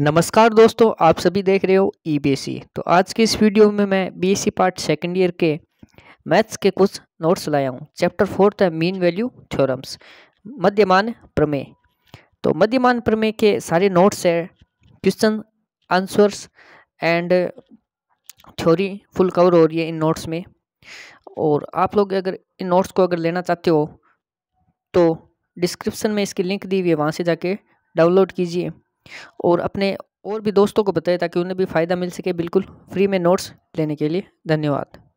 नमस्कार दोस्तों आप सभी देख रहे हो ई e बी तो आज की इस वीडियो में मैं B S part second year के मैथ्स के कुछ नोट्स लाया हूँ चैप्टर फोर्थ है मीन वैल्यू थ्योरम्स मध्यमान प्रमेय तो मध्यमान प्रमेय के सारे नोट्स है question answers and theory full cover हो रही है इन नोट्स में और आप लोग अगर इन नोट्स को अगर लेना चाहते हो तो डिस्क्रिप्शन में इसकी लिंक दी हुई है वहाँ से जाके डाउनलोड कीजिए और अपने और भी दोस्तों को बताएं ताकि उन्हें भी फ़ायदा मिल सके बिल्कुल फ्री में नोट्स लेने के लिए धन्यवाद